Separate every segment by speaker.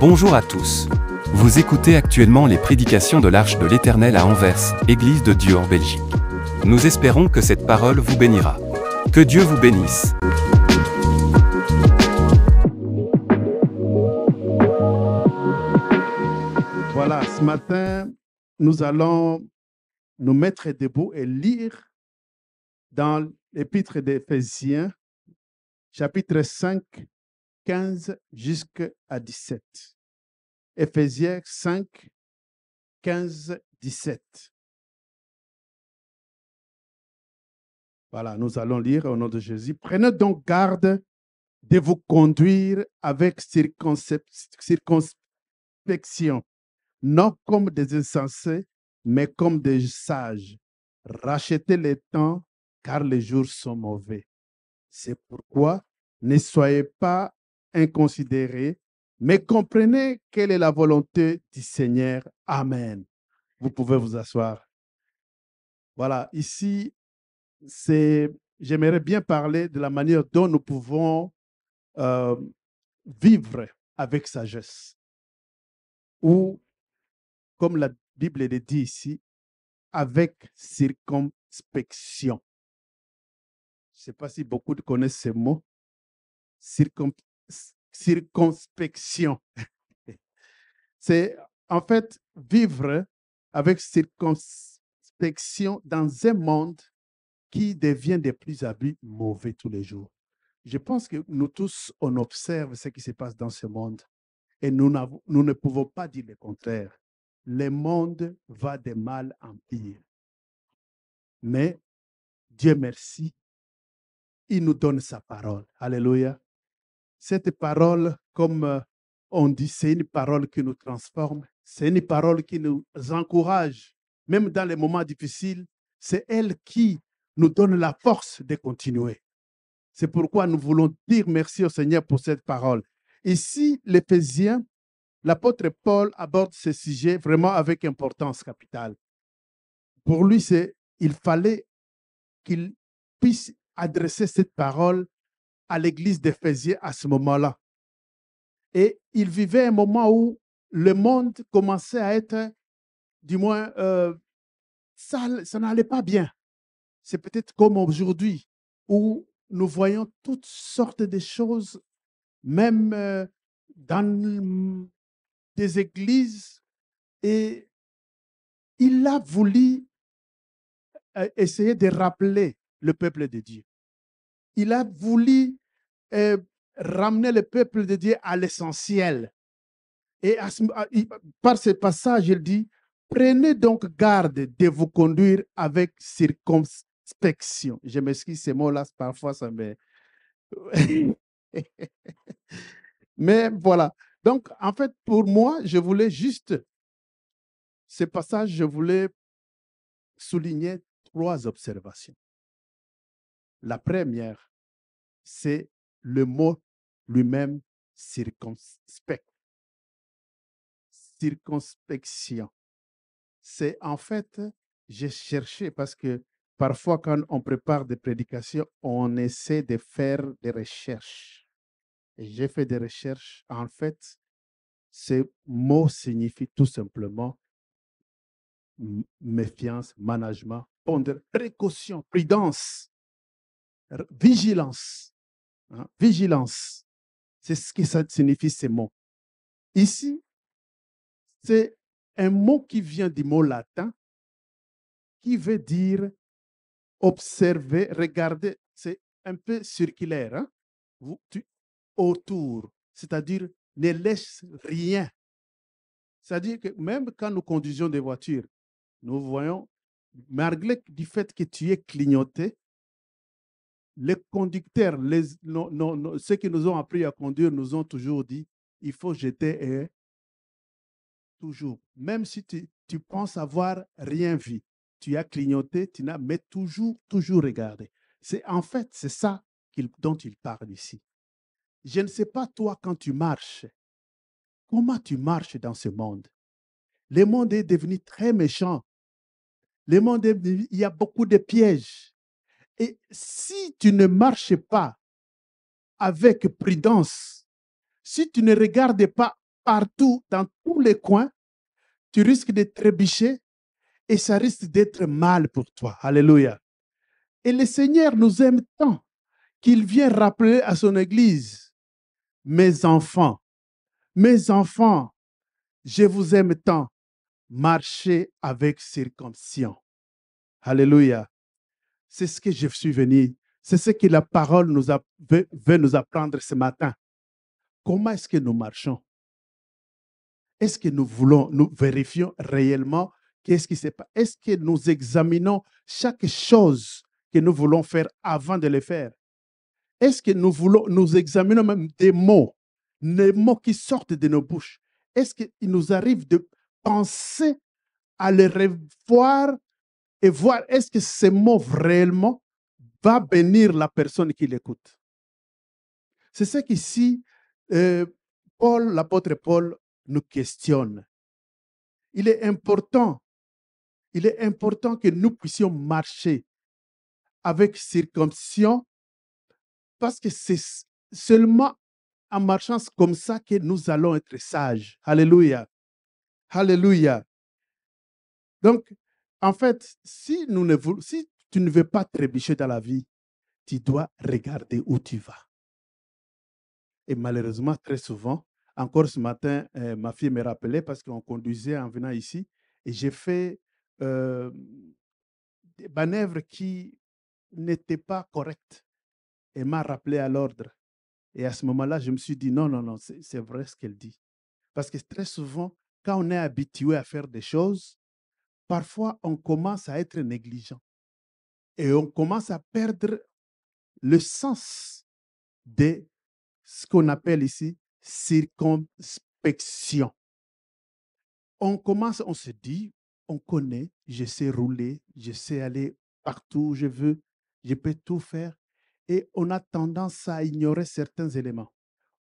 Speaker 1: Bonjour à tous. Vous écoutez actuellement
Speaker 2: les prédications de l'Arche de l'Éternel à Anvers, Église de Dieu en Belgique. Nous espérons que cette parole vous bénira. Que Dieu vous bénisse. Voilà, ce matin, nous allons nous mettre debout et lire dans l'épître d'Éphésiens, chapitre 5,
Speaker 1: 15 jusqu'à 17. Éphésiens 5, 15, 17. Voilà, nous allons lire au nom de Jésus. Prenez donc garde de vous
Speaker 2: conduire avec circonspection, non comme des insensés, mais comme des sages. Rachetez les temps car les jours sont mauvais. C'est pourquoi ne soyez pas inconsidérés, mais comprenez quelle est la volonté du Seigneur. Amen. Vous pouvez vous asseoir. Voilà, ici, c'est, j'aimerais bien parler de la manière dont nous pouvons euh, vivre avec sagesse. Ou, comme la Bible le dit ici, avec circonspection sais pas si beaucoup connaissent ce mot, circonspection. C'est en fait vivre avec circonspection dans un monde qui devient de plus en plus mauvais tous les jours. Je pense que nous tous, on observe ce qui se passe dans ce monde et nous, nous ne pouvons pas dire le contraire. Le monde va de mal en pire. Mais Dieu merci, il nous donne sa parole. Alléluia. Cette parole, comme euh, on dit, c'est une parole qui nous transforme, c'est une parole qui nous encourage, même dans les moments difficiles. C'est elle qui nous donne la force de continuer. C'est pourquoi nous voulons dire merci au Seigneur pour cette parole. Ici, l'Éphésien, l'apôtre Paul aborde ce sujet vraiment avec importance capitale. Pour lui, c'est il fallait qu'il puisse Adresser cette parole à l'église d'Éphésiens à ce moment-là. Et il vivait un moment où le monde commençait à être, du moins, euh, ça, n'allait pas bien. C'est peut-être comme aujourd'hui, où nous voyons toutes sortes de choses, même euh, dans des églises, et il a voulu euh, essayer de rappeler le peuple de Dieu il a voulu euh, ramener le peuple de Dieu à l'essentiel. Et par ce passage, il dit, prenez donc garde de vous conduire avec circonspection. Je m'excuse, ces mots-là, parfois, ça me... Mais voilà. Donc, en fait, pour moi, je voulais juste, ce passage, je voulais souligner trois observations. La première, c'est le mot lui-même circonspect. Circonspection. C'est en fait, j'ai cherché parce que parfois quand on prépare des prédications, on essaie de faire des recherches. Et j'ai fait des recherches. En fait, ce mot signifie tout simplement méfiance, management, pondre, précaution, prudence vigilance. Hein, vigilance. C'est ce que ça signifie ces mots. Ici, c'est un mot qui vient du mot latin qui veut dire observer, regarder. C'est un peu circulaire. Hein. Vous, autour. C'est-à-dire, ne laisse rien. C'est-à-dire que même quand nous conduisons des voitures, nous voyons, malgré du fait que tu es clignoté, les conducteurs, ceux qui nous ont appris à conduire nous ont toujours dit, il faut jeter et toujours. Même si tu, penses avoir rien vu, tu as clignoté, tu n'as, mais toujours, toujours regardé. C'est en fait, c'est ça dont il parle ici. Je ne sais pas toi quand tu marches, comment tu marches dans ce monde. Le monde est devenu très méchant. Le monde il y a beaucoup de pièges. Et si tu ne marches pas avec prudence, si tu ne regardes pas partout, dans tous les coins, tu risques de trébucher et ça risque d'être mal pour toi. Alléluia. Et le Seigneur nous aime tant qu'il vient rappeler à son Église, mes enfants, mes enfants, je vous aime tant, marchez avec circonstance. » Alléluia. C'est ce que je suis venu. C'est ce que la parole nous a, veut, nous apprendre ce matin. Comment est-ce que nous marchons? Est-ce que nous voulons, nous vérifions réellement qu'est-ce qui se passe? Est-ce que nous examinons chaque chose que nous voulons faire avant de le faire? Est-ce que nous voulons, nous examinons même des mots, des mots qui sortent de nos bouches? Est-ce qu'il nous arrive de penser à les revoir et voir est-ce que ces mots réellement va bénir la personne qui l'écoute. C'est ce qu'ici, euh, Paul, l'apôtre Paul, nous questionne. Il est important, il est important que nous puissions marcher avec circonstance parce que c'est seulement en marchant comme ça que nous allons être sages. Alléluia. Alléluia. Donc, en fait, si, nous ne tu ne veux pas trébucher dans la vie, tu dois regarder où tu vas. Et malheureusement, très souvent, encore ce matin, euh, ma fille me rappelait parce qu'on conduisait en venant ici et j'ai fait euh, des manœuvres qui n'étaient pas correctes. et m'a rappelé à l'ordre. Et à ce moment-là, je me suis dit non, non, non, c'est vrai ce qu'elle dit. Parce que très souvent, quand on est habitué à faire des choses, parfois on commence à être négligent et on commence à perdre le sens de ce qu'on appelle ici circonspection. On commence, on se dit, on connaît, je sais rouler, je sais aller partout où je veux, je peux tout faire. Et on a tendance à ignorer certains éléments.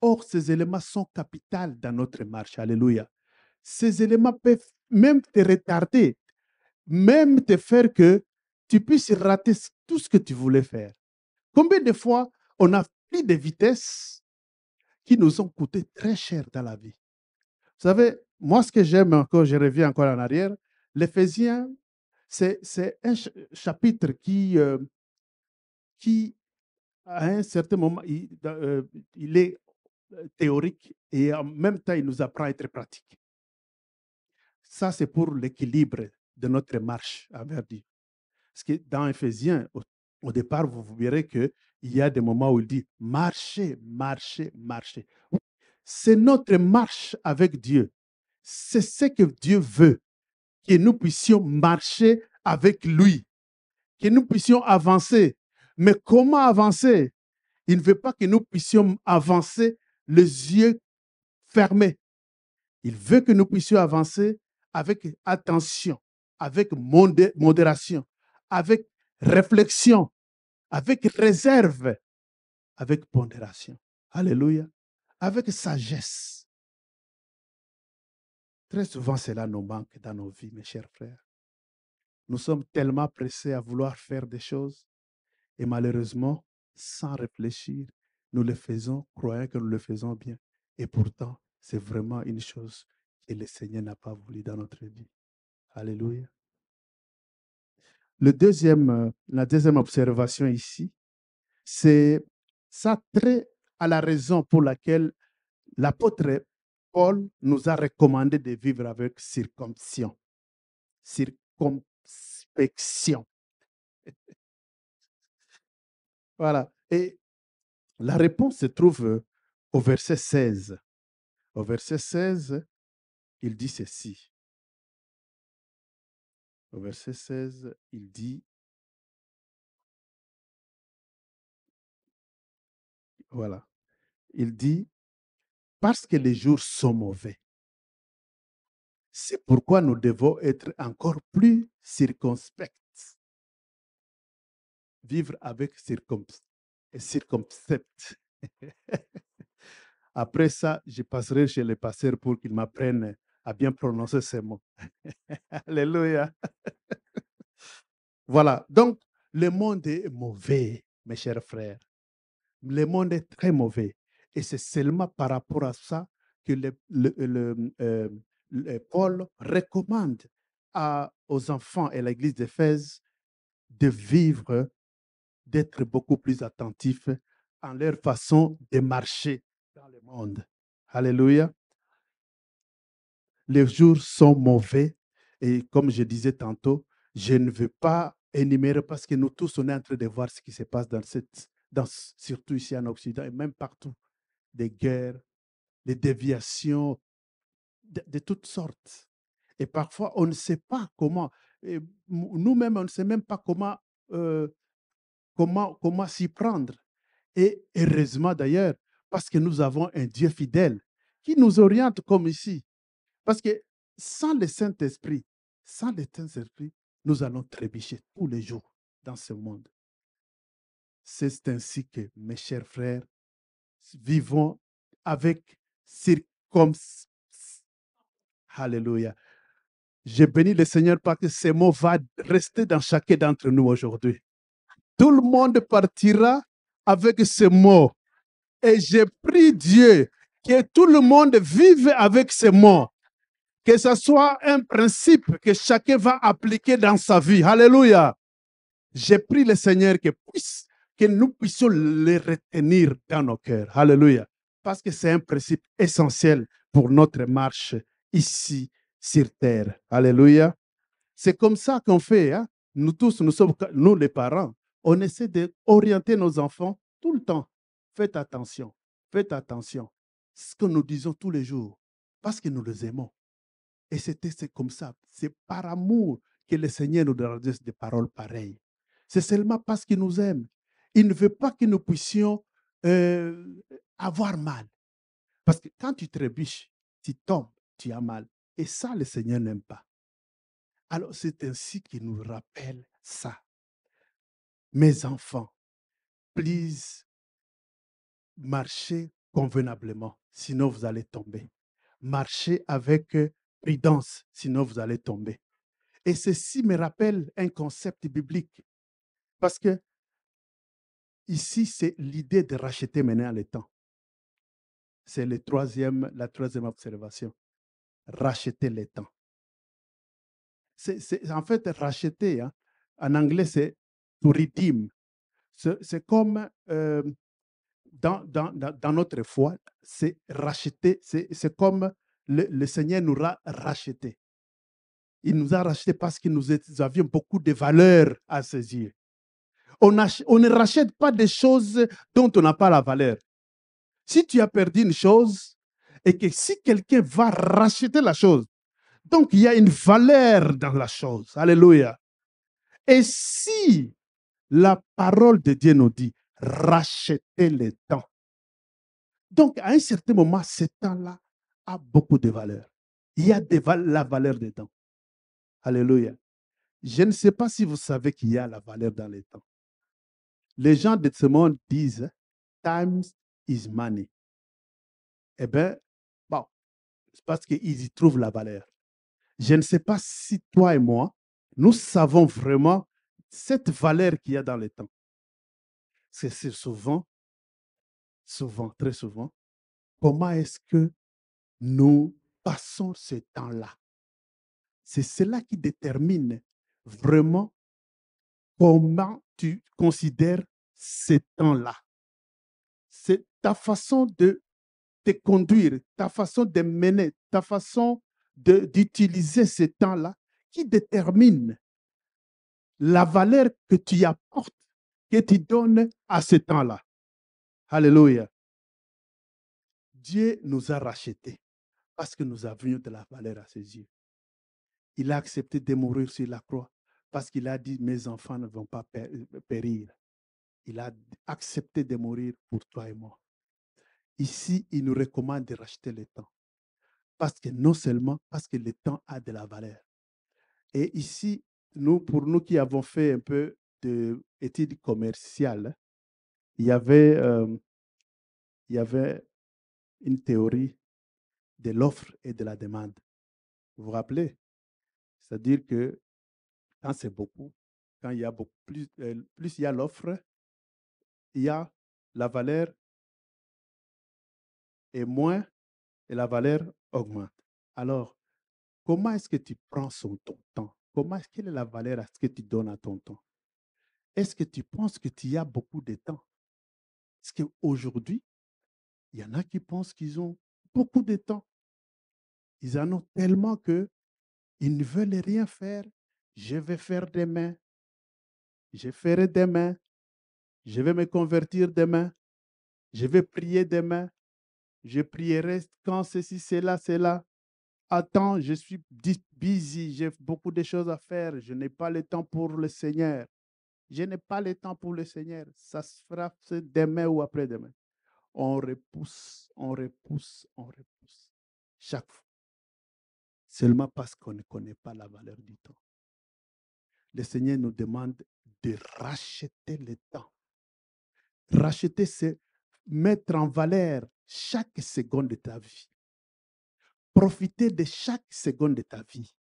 Speaker 2: Or, ces éléments sont capitales dans notre marche. Alléluia. Ces éléments peuvent même te retarder même te faire que tu puisses rater tout ce que tu voulais faire. Combien de fois on a pris des vitesses qui nous ont coûté très cher dans la vie. Vous savez, moi, ce que j'aime encore, je reviens encore en arrière, l'Éphésiens, c'est un chapitre qui, euh, qui, à un certain moment, il, euh, il est euh, théorique et en même temps, il nous apprend à être pratique. Ça, c'est pour l'équilibre de notre marche avec Dieu. Parce que dans Ephésiens, au, départ, vous, verrez qu'il y a des moments où il dit marcher, marcher, marcher. C'est notre marche avec Dieu. C'est ce que Dieu veut, que nous puissions marcher avec lui, que nous puissions avancer. Mais comment avancer Il ne veut pas que nous puissions avancer les yeux fermés. Il veut que nous puissions avancer avec attention, avec modération, avec réflexion, avec réserve, avec pondération. Alléluia. Avec sagesse. Très souvent, cela nous manque dans nos vies, mes chers frères. Nous sommes tellement pressés à vouloir faire des choses et malheureusement, sans réfléchir, nous le faisons, croyant que nous le faisons bien. Et pourtant, c'est vraiment une chose que le Seigneur n'a pas voulu dans notre vie. Alléluia. Euh, la deuxième observation ici, c'est ça trait à la raison pour laquelle l'apôtre Paul nous a recommandé de vivre avec circonspection.
Speaker 1: Circumspection. voilà. Et la réponse se trouve euh, au verset 16. Au verset 16, il dit ceci. Au verset 16, il dit, voilà, il dit, parce que mmh. les jours sont mauvais. C'est pourquoi nous
Speaker 2: devons être encore plus circonspects. Vivre avec circonspect. Après ça, je passerai chez le pasteur pour qu'il m'apprenne à bien prononcer ces mots. Alléluia. voilà. Donc, le monde est mauvais, mes chers frères. Le monde est très mauvais. Et c'est seulement par rapport à ça que euh, Paul recommande aux enfants et à l'église d'Éphèse de vivre, d'être beaucoup plus attentifs en leur façon de marcher dans le monde. Alléluia les jours sont mauvais et comme je disais tantôt, je ne veux pas énumérer parce que nous tous, on est en train de voir ce qui se passe dans cette, dans, surtout ici en Occident et même partout, des guerres, des déviations de, toutes sortes. Et parfois, on ne sait pas comment, nous-mêmes, on ne sait même pas comment, euh, comment, comment s'y prendre. Et heureusement d'ailleurs, parce que nous avons un Dieu fidèle qui nous oriente comme ici. Parce que sans le Saint-Esprit, sans le Saint-Esprit, nous allons trébucher tous les jours dans ce monde. C'est ainsi que, mes chers frères, vivons avec circonstance. Alléluia. Je bénis le Seigneur parce que ces mots va rester dans chacun d'entre nous aujourd'hui. Tout le monde partira avec ce mots. Et j'ai prie Dieu que tout le monde vive avec ces mots que ce soit un principe que chacun va appliquer dans sa vie. Alléluia. J'ai pris le Seigneur que, nous puissions le retenir dans nos cœurs. Alléluia. Parce que c'est un principe essentiel pour notre marche ici sur terre. Alléluia. C'est comme ça qu'on fait. Hein. Nous tous, nous sommes, nous les parents, on essaie d'orienter nos enfants tout le temps. Faites attention, faites attention. Ce que nous disons tous les jours, parce que nous les aimons. Et c'était comme ça. C'est par amour que le Seigneur nous donne des paroles pareilles. C'est seulement parce qu'il nous aime. Il ne veut pas que nous puissions euh, avoir mal. Parce que quand tu trébuches, tu tombes, tu as mal. Et ça, le Seigneur n'aime pas. Alors c'est ainsi qu'il nous rappelle ça. Mes enfants, please, marchez convenablement, sinon vous allez tomber. Marcher avec euh, prudence, sinon vous allez tomber. Et ceci me rappelle un concept biblique. Parce que ici, c'est l'idée de racheter maintenant le temps. C'est le troisième, la troisième observation. Racheter le temps. C'est, en fait, racheter, hein. en anglais, c'est to redeem. C'est, comme euh, dans, notre foi, c'est racheter, c'est, comme le, Seigneur nous a racheté. Il nous a rachetés parce que nous avions beaucoup de valeur à saisir. On, on ne rachète pas des choses dont on n'a pas la valeur. Si tu as perdu une chose et que si quelqu'un va racheter la chose, donc il y a une valeur dans la chose. Alléluia. Et si la parole de Dieu nous dit, rachetez les temps. Donc à un certain moment, ces temps-là beaucoup de valeur. Il y a la valeur temps Alléluia. Je ne sais pas si vous savez qu'il y a la valeur dans les temps. Les gens de ce monde disent Time is money. Eh bien, bon, c'est parce qu'ils y trouvent la valeur. Je ne sais pas si toi et moi, nous savons vraiment cette valeur qu'il y a dans le temps.
Speaker 1: C'est souvent, souvent, très souvent, comment est-ce que nous passons ce temps-là. C'est
Speaker 2: cela qui détermine vraiment comment tu considères ce temps-là. C'est ta façon de te conduire, ta façon de mener, ta façon d'utiliser ce temps-là qui détermine la valeur que tu apportes, que tu donnes à ce temps-là. Alléluia. Dieu nous a rachetés parce que nous avions de la valeur à ses yeux. Il a accepté de mourir sur la croix parce qu'il a dit, mes enfants ne vont pas euh, périr. Il a accepté de mourir pour toi et moi. Ici, il nous recommande de racheter le temps. Parce que non seulement, parce que le temps a de la valeur. Et ici, nous, pour nous qui avons fait un peu d'études commerciales, il y avait, euh, il y avait une théorie de l'offre et de la demande. Vous vous rappelez
Speaker 1: C'est-à-dire que quand c'est beaucoup, quand il y a beaucoup, plus, euh, plus il y a l'offre, il y a la valeur et moins et la valeur augmente. Alors, comment est-ce que tu prends son,
Speaker 2: ton temps Comment est-ce quelle est la valeur à ce que tu donnes à ton temps Est-ce que tu penses que tu as beaucoup de temps Parce qu'aujourd'hui, il y en a qui pensent qu'ils ont beaucoup de temps. Ils en ont tellement que ils ne veulent rien faire. Je vais faire demain. Je ferai demain. Je vais me convertir demain. Je vais prier demain. Je prierai quand ceci, cela, cela. Attends, je suis busy. J'ai beaucoup de choses à faire. Je n'ai pas le temps pour le Seigneur. Je n'ai pas le temps pour le Seigneur. Ça se fera demain ou après-demain. On repousse, on repousse, on repousse. Chaque fois seulement parce qu'on ne connaît pas la valeur du temps. Le Seigneur nous demande de racheter le temps. Racheter, c'est mettre en valeur chaque seconde de ta vie. Profiter de chaque seconde de ta vie.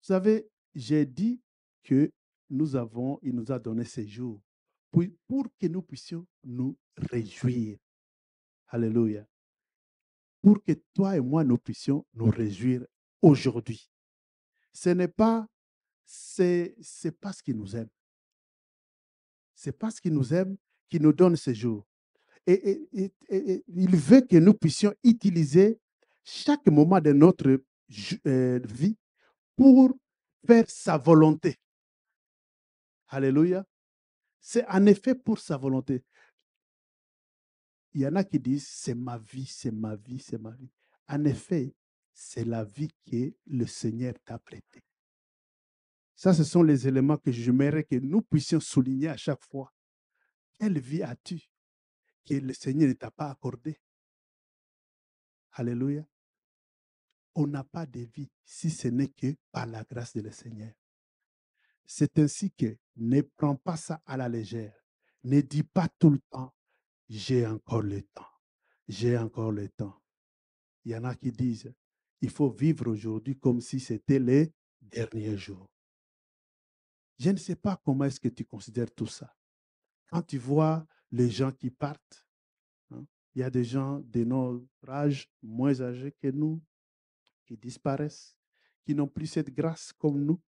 Speaker 2: Vous savez, j'ai dit que nous avons, il nous a donné ces jours pour, pour que nous puissions nous réjouir. Alléluia. Pour que toi et moi, nous puissions nous réjouir aujourd'hui. Ce n'est pas, c'est parce qu'il nous aime. C'est parce qu'il nous aime qu'il nous donne ce jour. Et, il veut que nous puissions utiliser chaque moment de notre euh, vie pour faire sa volonté. Alléluia. C'est en effet pour sa volonté. Il y en a qui disent, c'est ma vie, c'est ma vie, c'est ma vie. En effet, c'est la vie que le Seigneur t'a prêtée. Ça, ce sont les éléments que j'aimerais que nous puissions souligner à chaque fois. Quelle vie as-tu que le Seigneur ne t'a pas accordée? Alléluia. On n'a pas de vie si ce n'est que par la grâce de le Seigneur. C'est ainsi que ne prends pas ça à la légère. Ne dis pas tout le temps, j'ai encore le temps, j'ai encore le temps. Il y en a qui disent, il faut vivre aujourd'hui comme si c'était les
Speaker 1: derniers jours.
Speaker 2: Je ne sais pas comment est-ce que tu considères tout ça. Quand tu vois les gens qui partent, hein, il y a des gens de notre âge, moins âgés que nous, qui disparaissent, qui n'ont plus cette grâce comme nous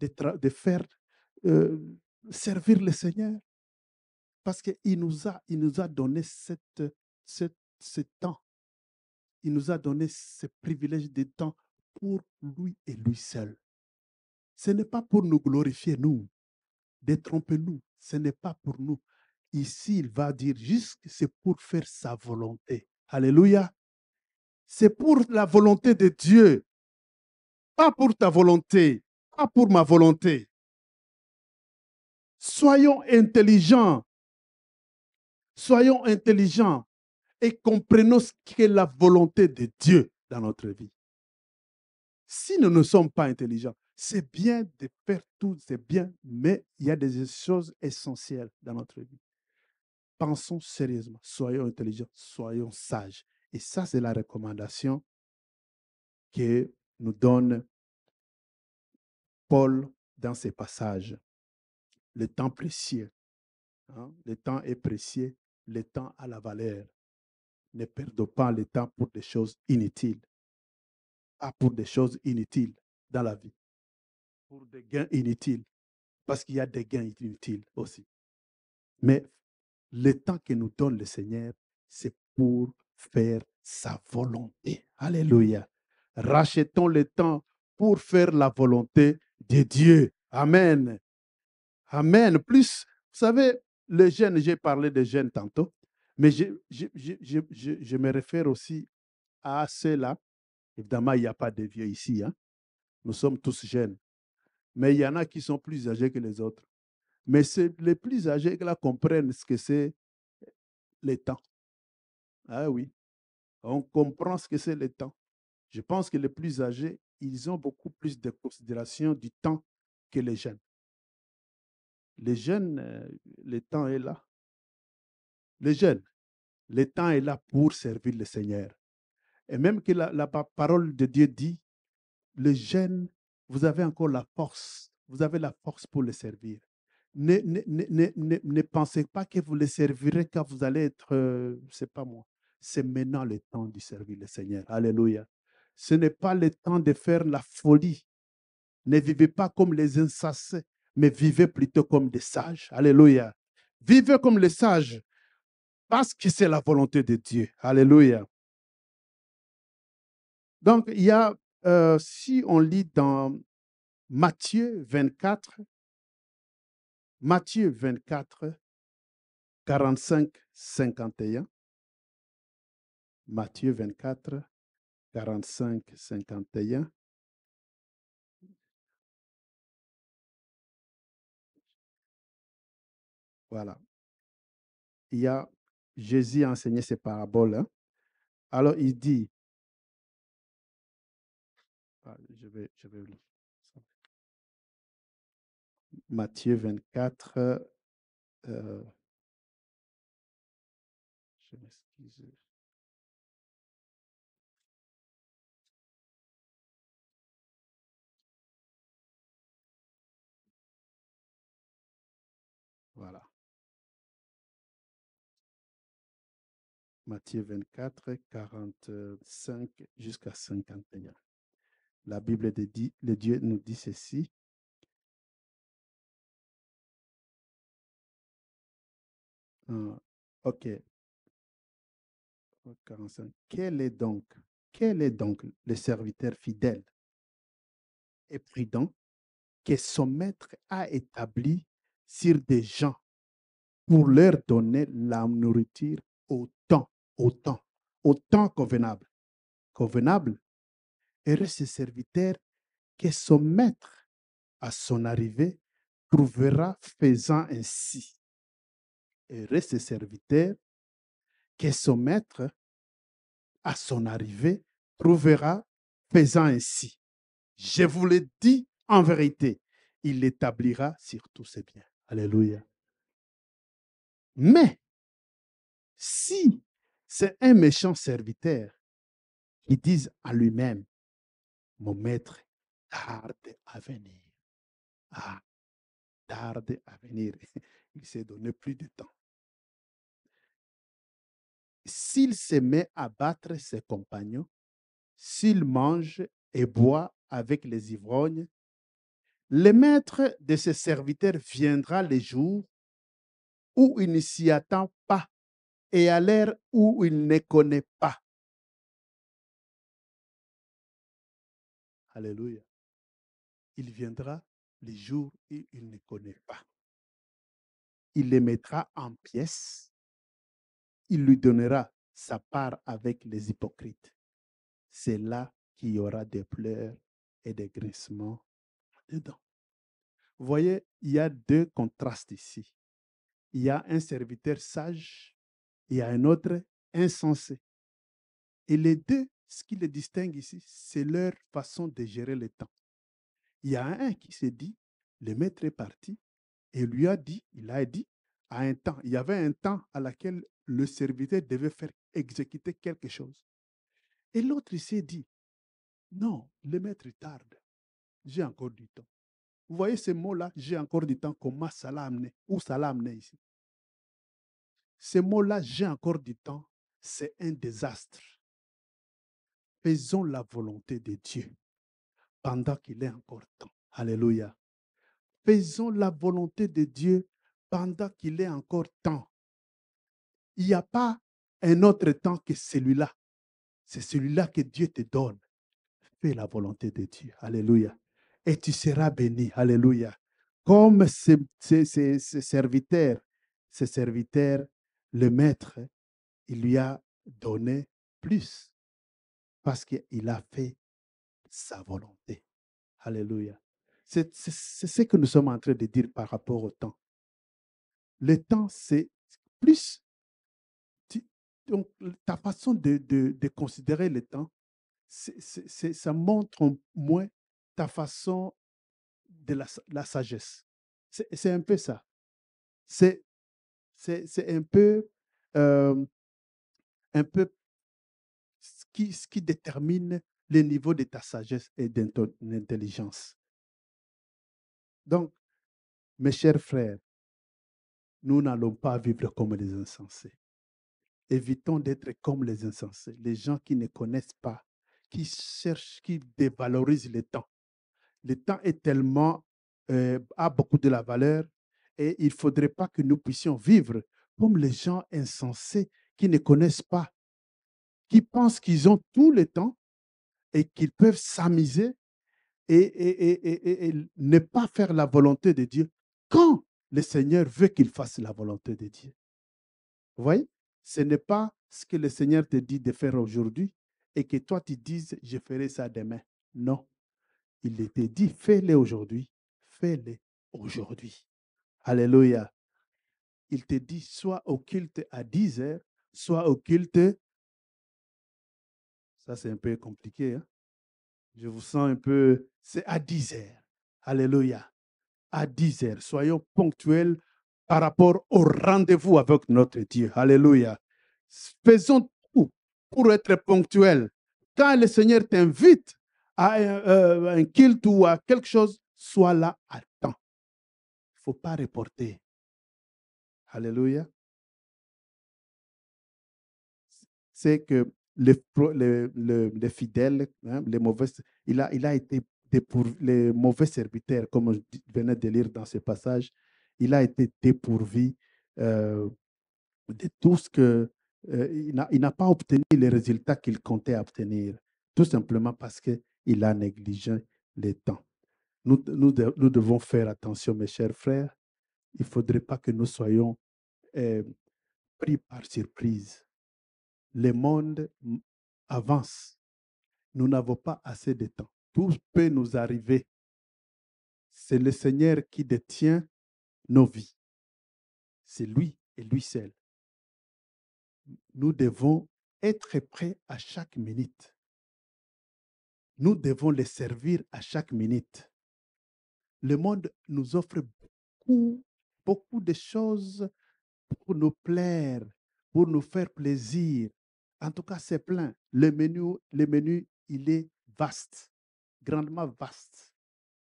Speaker 2: de, faire euh, servir le Seigneur. Parce qu'il nous a, il nous a donné cette, ce temps il nous a donné ce privilège de temps pour lui et lui seul. Ce n'est pas pour nous glorifier, nous. Détromper nous Ce n'est pas pour nous. Ici, il va dire juste que c'est pour faire sa volonté. Alléluia. C'est pour la volonté de Dieu. Pas pour ta volonté. Pas pour ma volonté. Soyons intelligents. Soyons intelligents et comprenons ce qu'est la volonté de Dieu dans notre vie. Si nous ne sommes pas intelligents, c'est bien de faire tout, c'est bien, mais il y a des choses essentielles dans notre vie. Pensons sérieusement, soyons intelligents, soyons sages. Et ça, c'est la recommandation que nous donne Paul dans ses passages. Le temps précieux. Hein, le temps est précieux, le temps a la valeur ne perdons pas le temps pour des choses inutiles. Ah, pour des choses inutiles dans la vie. Pour des gains inutiles. Parce qu'il y a des gains inutiles aussi. Mais le temps que nous donne le Seigneur, c'est pour faire sa volonté. Alléluia. Rachetons le temps pour faire la volonté de Dieu. Amen. Amen. Plus, vous savez, les jeunes, j'ai parlé des jeunes tantôt. Mais je, me réfère aussi à ceux-là. Évidemment, il n'y a pas de vieux ici. Hein. Nous sommes tous jeunes. Mais il y en a qui sont plus âgés que les autres. Mais c'est les plus âgés là comprennent ce que c'est le temps. Ah oui, on comprend ce que c'est le temps. Je pense que les plus âgés, ils ont beaucoup plus de considération du temps que les jeunes. Les jeunes, euh, le temps est là les jeunes, le temps est là pour servir le Seigneur. Et même que la, parole de Dieu dit, les jeunes, vous avez encore la force, vous avez la force pour le servir. Ne, pensez pas que vous le servirez quand vous allez être, c'est euh, pas moi. C'est maintenant le temps de servir le Seigneur. Alléluia. Ce n'est pas le temps de faire la folie. Ne vivez pas comme les insensés, mais vivez plutôt comme des sages. Alléluia. Vivez comme les sages parce que c'est la volonté de Dieu. Alléluia. Donc, il y a, euh, si on lit dans Matthieu 24, Matthieu 24, 45, 51.
Speaker 1: Matthieu 24, 45, 51. Voilà. Il y a Jésus a enseigné ces paraboles. Alors il dit, ah, je vais, je vais lire. Matthieu 24, euh, Matthieu 24, 45 jusqu'à 51.
Speaker 2: La Bible Dieu
Speaker 1: nous dit ceci. Ah, ok. Quel est donc, quel est donc le serviteur fidèle
Speaker 2: et prudent que son maître a établi sur des gens pour leur donner la nourriture au temps « Autant, autant convenable. Convenable, et reste serviteur que son maître, à son arrivée, trouvera faisant ainsi. et reste serviteur que son maître, à son arrivée, trouvera faisant ainsi. Je vous le dis en vérité, il l'établira sur tous ses biens. Alléluia. Mais si c'est un méchant serviteur qui dit à lui-même, mon maître, tarde à venir. Ah, tarde à venir. Il s'est donné plus de temps. S'il se met à battre ses compagnons, s'il mange et boit avec les ivrognes, le maître de ses serviteurs viendra le jour
Speaker 1: où il ne s'y attend pas et à l'ère où il ne connaît pas. Alléluia. Il viendra les jours où il ne connaît pas. Il
Speaker 2: les mettra en pièces. Il lui donnera sa part avec les hypocrites. C'est là qu'il y aura des pleurs et des grincements dedans. Vous voyez, il y a deux contrastes ici. Il y a un serviteur sage il y a un autre insensé. Et les deux, ce qui les distingue ici, c'est leur façon de gérer le temps. Il y a un qui s'est dit, le maître est parti et lui a dit, il a dit, à un temps, il y avait un temps à laquelle le serviteur devait faire exécuter quelque chose. Et l'autre, s'est dit, non, le maître tarde, j'ai encore du temps. Vous voyez ces mots là j'ai encore du temps, comment ça l'a amené, où ça l'a amené ici. Ce mot-là, j'ai encore du temps, c'est un désastre. Faisons la volonté de Dieu pendant qu'il est encore temps. Alléluia. Faisons la volonté de Dieu pendant qu'il est encore temps. Il n'y a pas un autre temps que celui-là. C'est celui-là que Dieu te donne. Fais la volonté de Dieu. Alléluia. Et tu seras béni. Alléluia. Comme ses ces serviteurs, ces serviteurs le maître, il lui a donné plus parce qu'il a fait sa volonté. Alléluia. C'est ce que nous sommes en train de dire par rapport au temps. Le temps, c'est plus. donc, ta façon de, considérer le temps, ça montre moins ta façon de la, la sagesse. C'est un peu ça. C'est c'est un peu, euh, un peu ce, qui, détermine le niveau de ta sagesse et de intelligence. Donc, mes chers frères, nous n'allons pas vivre comme les insensés. Évitons d'être comme les insensés, les gens qui ne connaissent pas, qui cherchent, qui dévalorisent le temps. Le temps est tellement, euh, a beaucoup de la valeur et il ne faudrait pas que nous puissions vivre comme les gens insensés qui ne connaissent pas, qui pensent qu'ils ont tout le temps et qu'ils peuvent s'amuser et, ne pas faire la volonté de Dieu quand le Seigneur veut qu'il fasse la volonté de Dieu. Vous voyez, ce n'est pas ce que le Seigneur te dit de faire aujourd'hui et que toi tu dises je ferai ça demain. Non. Il te dit fais-le aujourd'hui, fais-le aujourd'hui. Alléluia. Il te dit soit au culte à 10 heures, soit au culte. Ça, c'est un peu compliqué. Hein. Je vous sens un peu. C'est à 10 heures. Alléluia. À 10 heures. Soyons ponctuels par rapport au rendez-vous avec notre Dieu. Alléluia. Faisons tout pour être ponctuels. Quand le Seigneur t'invite à un, euh, culte ou à
Speaker 1: quelque chose, sois là à faut pas reporter. Alléluia. C'est que
Speaker 2: les, le fidèles, hein, les mauvais, il a, il a été les mauvais serviteurs, comme je venais de lire dans ce passage, il a été dépourvu euh, de tout ce que euh, il n'a pas obtenu les résultats qu'il comptait obtenir, tout simplement parce qu'il a négligé le temps. Nous, devons faire attention, mes chers frères. Il ne faudrait pas que nous soyons euh, pris par surprise. Le monde avance. Nous n'avons pas assez de temps. Tout peut nous arriver.
Speaker 1: C'est le Seigneur qui détient nos vies. C'est lui et lui seul. Nous devons être prêts
Speaker 2: à chaque minute. Nous devons les servir à chaque minute. Le monde nous offre beaucoup, mm. beaucoup de choses pour nous plaire, pour nous faire plaisir. En tout cas, c'est plein. Le menu, le menu, il est vaste, grandement vaste.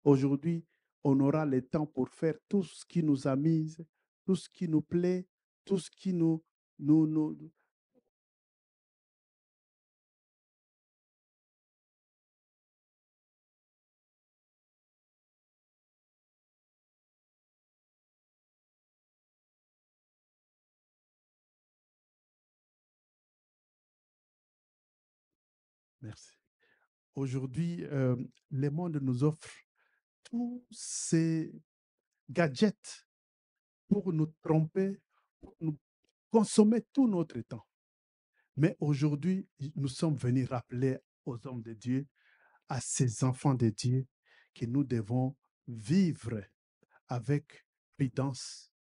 Speaker 2: Aujourd'hui, on aura le temps pour faire tout ce qui nous amuse, tout ce qui nous
Speaker 1: plaît, tout ce qui nous, nous, nous, Merci. Aujourd'hui, le monde nous offre
Speaker 2: tous ces gadgets pour nous tromper, pour nous consommer tout notre temps. Mais aujourd'hui, nous sommes venus rappeler aux hommes de Dieu, à ces enfants de Dieu, que nous devons vivre avec prudence.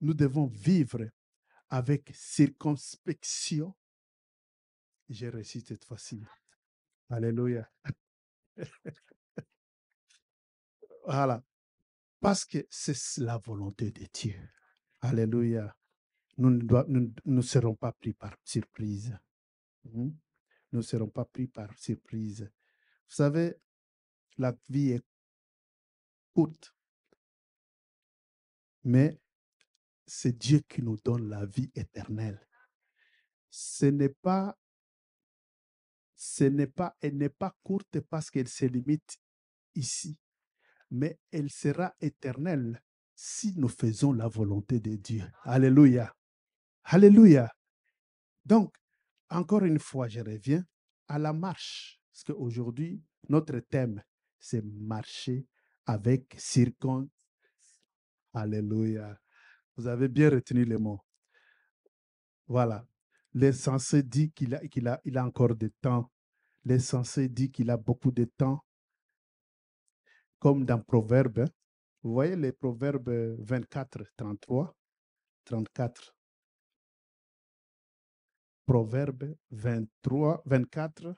Speaker 2: Nous devons vivre avec circonspection j'ai réussi cette fois-ci. Alléluia. voilà. Parce que c'est la volonté de Dieu. Alléluia. Nous ne, serons pas pris par surprise.
Speaker 1: Hmm? Nous ne serons pas pris par surprise. Vous savez, la vie est courte. Mais c'est Dieu qui nous donne la vie éternelle. Ce n'est pas
Speaker 2: ce n'est pas, elle n'est pas courte parce qu'elle se limite ici, mais elle sera éternelle si nous faisons la volonté de Dieu. Alléluia. Alléluia. Donc, encore une fois, je reviens à la marche, parce qu'aujourd'hui, notre thème, c'est marcher avec circon. Alléluia. Vous avez bien retenu les mots. Voilà. L'essentiel dit qu'il a, encore de temps. L'essentiel dit qu'il a beaucoup de temps. Comme dans Proverbe, hein. vous voyez les Proverbes 24, 33,
Speaker 1: 34. Proverbe 23, 24,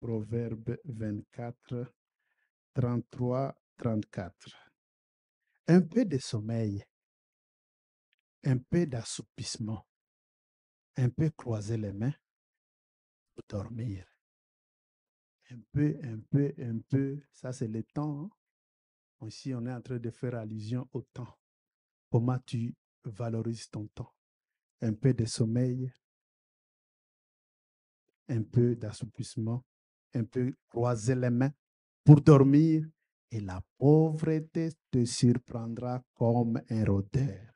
Speaker 1: Proverbe 24, 33 34. Un peu de sommeil, un peu d'assoupissement, un peu croiser les mains pour dormir.
Speaker 2: Un peu, un peu, un peu, ça c'est le temps. Hein. Ici, on est en train de faire allusion au temps. Comment tu valorises ton temps Un peu de sommeil, un peu d'assoupissement, un peu croiser les mains pour dormir et la pauvreté te surprendra comme un rôdeur.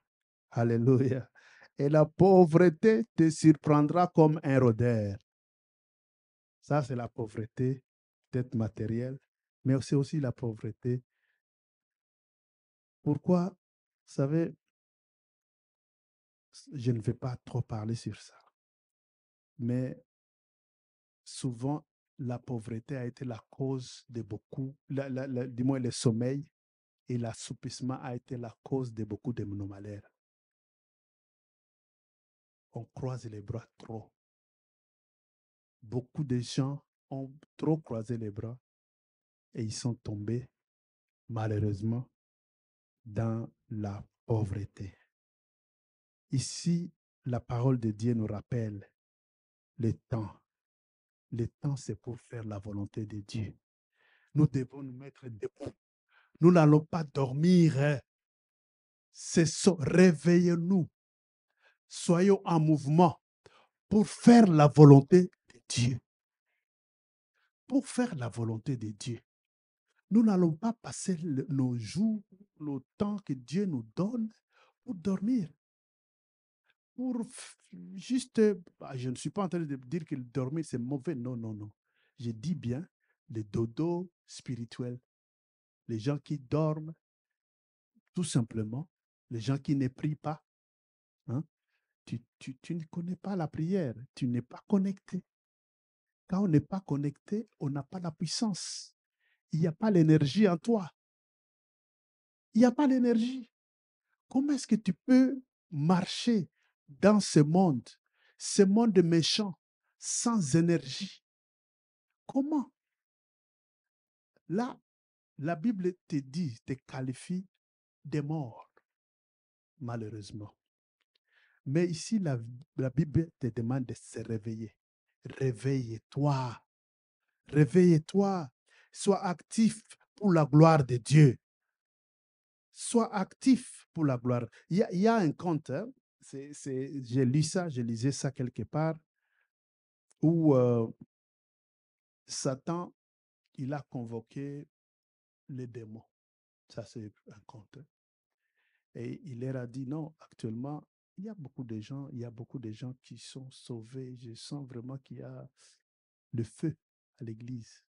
Speaker 2: Alléluia. Et la pauvreté te surprendra comme un rôdeur. Ça, c'est la pauvreté, peut-être matérielle, mais c'est aussi la pauvreté.
Speaker 1: Pourquoi, vous savez, je ne vais pas trop parler sur ça, mais souvent, la
Speaker 2: pauvreté a été la cause de beaucoup, du moins le sommeil et l'assoupissement a été la cause de beaucoup de nos malheurs. On croise les bras trop. Beaucoup de gens ont trop croisé les bras et ils sont tombés, malheureusement, dans la pauvreté. Ici, la parole de Dieu nous rappelle le temps le temps, c'est pour faire la volonté de Dieu. Mmh. Nous devons nous mettre debout. Nous n'allons pas dormir. C'est Réveillez-nous. Soyons en mouvement pour faire la volonté de Dieu. Pour faire la volonté de Dieu. Nous n'allons pas passer nos jours, le temps que Dieu nous donne pour dormir pour juste, bah, je ne suis pas en train de dire que dormir c'est mauvais, non, non, non. Je dis bien les dodos spirituels, les gens qui dorment, tout simplement, les gens qui ne prient pas. Hein, tu, tu, tu ne connais pas la prière, tu n'es pas connecté. Quand on n'est pas connecté, on n'a pas la puissance. Il n'y a pas l'énergie en toi. Il n'y a pas l'énergie. Comment est-ce que tu peux marcher dans ce monde, ce monde méchant, sans énergie. Comment Là, la Bible te dit, te qualifie des morts, malheureusement. Mais ici, la, Bible te demande de se réveiller. Réveille-toi. Réveille-toi. Sois actif pour la gloire de Dieu. Sois actif pour la gloire. Il y a, un conte, hein, c'est, c'est, j'ai lu ça, je lisais ça quelque part, où euh, Satan, il a convoqué les démons. Ça, c'est un conte. Et il leur a dit, non, actuellement, il y a beaucoup de gens, il y a beaucoup de gens qui sont sauvés. Je sens vraiment qu'il y a le feu à l'église.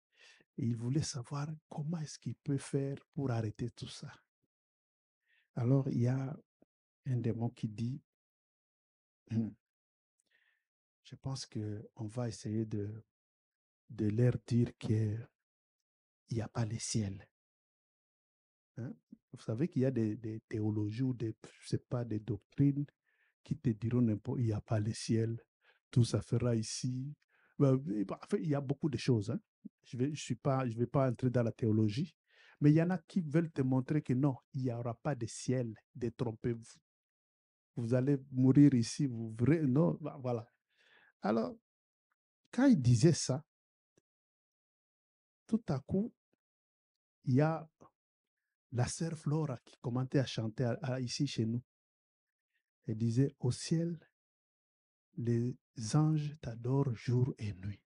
Speaker 2: Et il voulait savoir comment est-ce qu'il peut faire pour arrêter tout ça. Alors, il y a un démon qui dit, Mmh. je pense qu'on va essayer de, de leur dire qu'il n'y a pas le ciel. Hein? Vous savez qu'il y a des, des, théologies ou des, pas, des doctrines qui te diront n'importe, il n'y a pas le ciel, tout ça fera ici. Bah, bah, il y a beaucoup de choses. Hein? Je ne suis pas, je vais pas entrer dans la théologie. Mais il y en a qui veulent te montrer que non, il n'y aura pas de ciel, de tromper vous vous allez mourir ici, vous verrez.
Speaker 1: Non, voilà. Alors, quand il disait ça, tout à coup, il y a la sœur Flora qui
Speaker 2: commentait à chanter ici chez nous. Elle disait Au ciel, les anges t'adorent jour et nuit.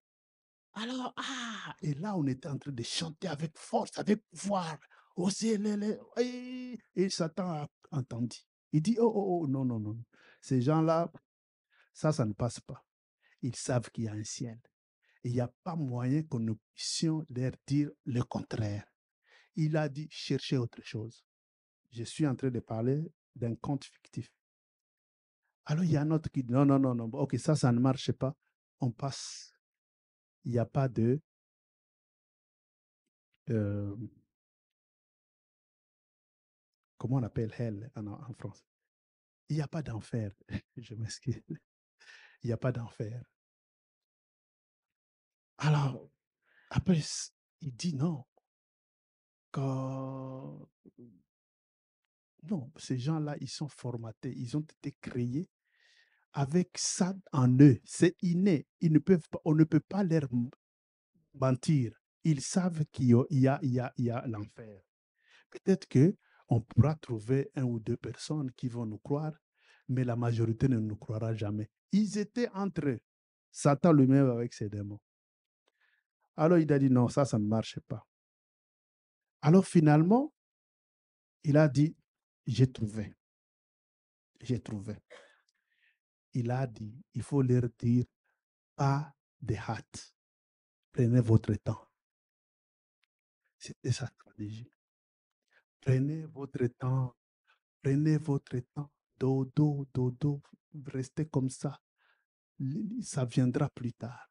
Speaker 1: Alors, ah
Speaker 2: Et là, on était en train de chanter avec force, avec pouvoir. Au ciel, et, et Satan a entendu. Il dit, oh, oh, oh, non, non, non. Ces gens-là, ça, ça ne passe pas. Ils savent qu'il y a un ciel. il n'y a pas moyen que nous puissions leur dire le contraire. Il a dit, cherchez autre chose. Je suis en train de parler d'un conte fictif. Alors il y a un autre qui dit, non, non, non,
Speaker 1: non, ok, ça, ça ne marche pas. On passe. Il n'y a pas de... Euh, Comment on appelle hell en, en France Il n'y a pas d'enfer. Je m'excuse. Il n'y a pas d'enfer. Alors, après, il dit non. Quand...
Speaker 2: Non, ces gens-là, ils sont formatés, ils ont été créés avec ça en eux. C'est inné. Ils ne peuvent pas, on ne peut pas leur mentir. Ils savent qu'il y a, il y a, il y a l'enfer. Peut-être que on pourra trouver un ou deux personnes qui vont nous croire, mais la majorité ne nous croira jamais. Ils étaient entre eux. Satan lui-même avec ses démons. Alors il a dit non, ça, ça ne marche pas. Alors finalement, il a dit, j'ai trouvé. J'ai trouvé. Il a dit, il faut leur dire, pas de hâte. Prenez votre temps. C'était sa stratégie. Prenez votre temps. Prenez votre temps. Dodo, dodo. Restez comme ça. Ça viendra plus tard.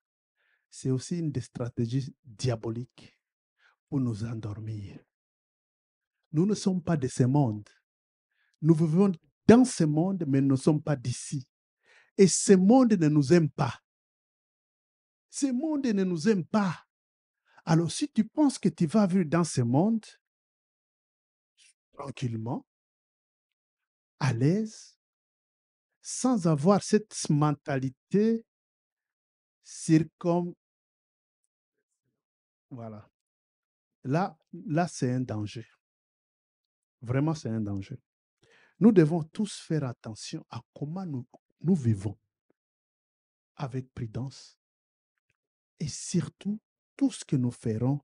Speaker 2: C'est aussi une des stratégies diaboliques pour nous endormir. Nous ne sommes pas de ce monde. Nous vivons dans ce monde, mais nous ne sommes pas d'ici. Et ce monde ne nous aime pas. Ce monde ne nous aime pas. Alors si tu penses que tu vas vivre dans ce monde, tranquillement,
Speaker 1: à l'aise, sans avoir cette mentalité circum...
Speaker 2: Voilà. Là, là c'est un danger. Vraiment, c'est un danger. Nous devons tous faire attention à comment nous vivons avec prudence. Et surtout, tout ce que nous ferons,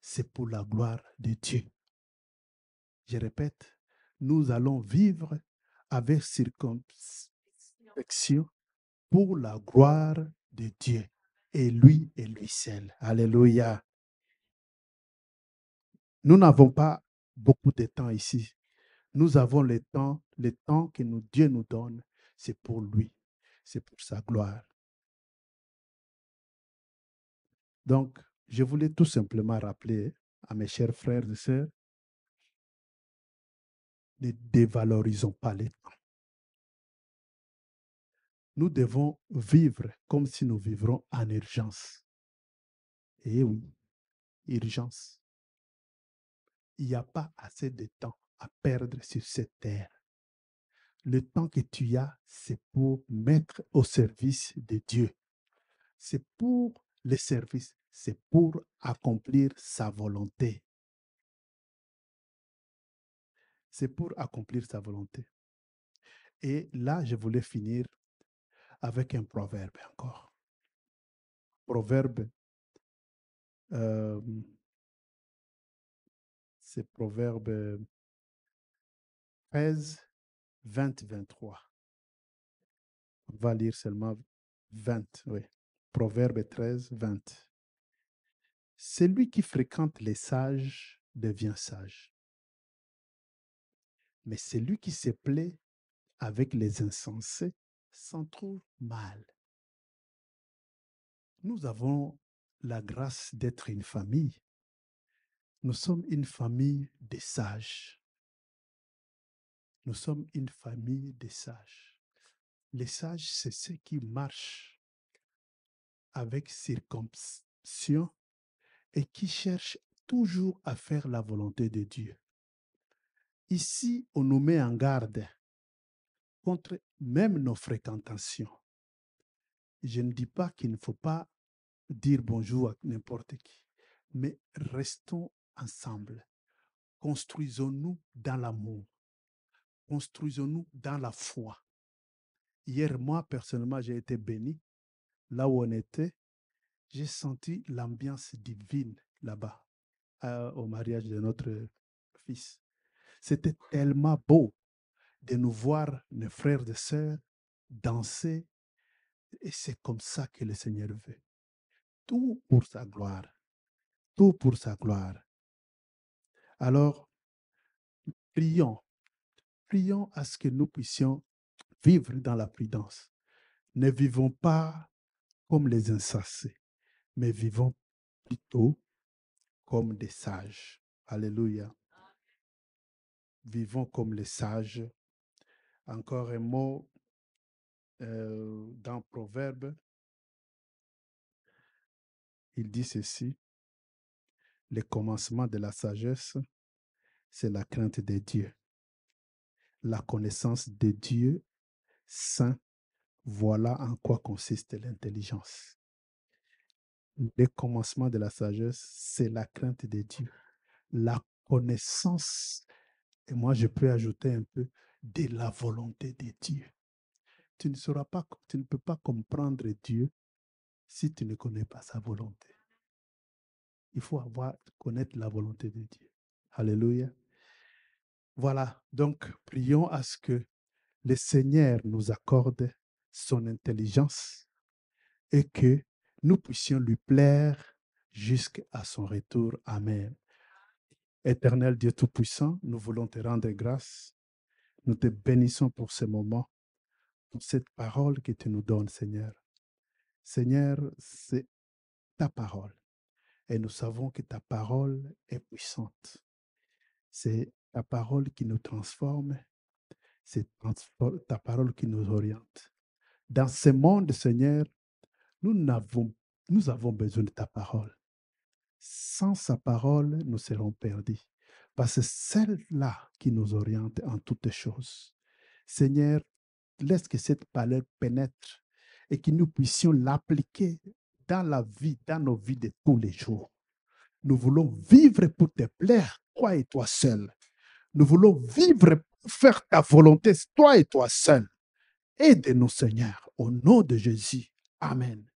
Speaker 2: c'est pour la gloire de Dieu je répète, nous allons vivre avec circonspection pour la gloire de Dieu et lui et lui seul. Alléluia. Nous n'avons pas beaucoup de temps ici. Nous avons le temps, le temps que Dieu nous donne, c'est pour lui, c'est pour
Speaker 1: sa gloire. Donc, je voulais tout simplement rappeler à mes chers frères et sœurs ne dévalorisons pas les temps. Nous
Speaker 2: devons vivre comme si nous vivrons en urgence. Et eh oui, urgence. Il n'y a pas assez de temps à perdre sur cette terre. Le temps que tu as, c'est pour mettre au service de Dieu. C'est pour le service, c'est pour accomplir sa volonté. c'est pour accomplir sa volonté. Et là, je voulais finir avec
Speaker 1: un proverbe encore. Proverbe, euh, c'est proverbe 13, 20, 23. On va lire
Speaker 2: seulement 20, oui. Proverbe 13, 20. Celui qui fréquente les sages devient sage mais celui qui se plaît avec les insensés s'en trouve mal. Nous avons la grâce d'être une famille. Nous sommes une famille des sages. Nous sommes une famille des sages. Les sages, c'est ceux qui marchent avec circonstance et qui cherchent toujours à faire la volonté de Dieu. Ici, on nous met en garde contre même nos fréquentations. Je ne dis pas qu'il ne faut pas dire bonjour à n'importe qui, mais restons ensemble. Construisons-nous dans l'amour. Construisons-nous dans la foi. Hier, moi, personnellement, j'ai été béni. Là où on était, j'ai senti l'ambiance divine là-bas, euh, au mariage de notre fils. C'était tellement beau de nous voir, nos frères et sœurs, danser. Et c'est comme ça que le Seigneur veut. Tout pour sa gloire. Tout pour sa gloire. Alors, prions. Prions à ce que nous puissions vivre dans la prudence. Ne vivons pas comme les insensés, mais vivons plutôt comme des sages. Alléluia vivons comme les sages. Encore un mot euh, dans Proverbe.
Speaker 1: Il dit ceci.
Speaker 2: Le commencement de la sagesse, c'est la crainte de Dieu. La connaissance de Dieu saint, voilà en quoi consiste l'intelligence. Le commencement de la sagesse, c'est la crainte de Dieu. La connaissance et moi, je peux ajouter un peu de la volonté de Dieu. Tu ne, seras pas, tu ne peux pas comprendre Dieu si tu ne connais pas sa volonté. Il faut avoir, connaître la volonté de Dieu. Alléluia. Voilà, donc prions à ce que le Seigneur nous accorde son intelligence et que nous puissions lui plaire jusqu'à son retour. Amen. Éternel Dieu Tout-Puissant, nous voulons te rendre grâce. Nous te bénissons pour ce moment, pour cette parole que tu nous donnes, Seigneur. Seigneur, c'est ta parole. Et nous savons que ta parole est puissante. C'est ta parole qui nous transforme. C'est ta parole qui nous oriente. Dans ce monde, Seigneur, nous avons, nous avons besoin de ta parole. Sans sa parole, nous serons perdus, parce que celle-là qui nous oriente en toutes choses. Seigneur, laisse que cette parole pénètre et que nous puissions l'appliquer dans la vie, dans nos vies de tous les jours. Nous voulons vivre pour te plaire, toi et toi seul. Nous voulons vivre
Speaker 1: pour faire ta volonté, toi et toi seul. Aide-nous, Seigneur, au nom de Jésus. Amen.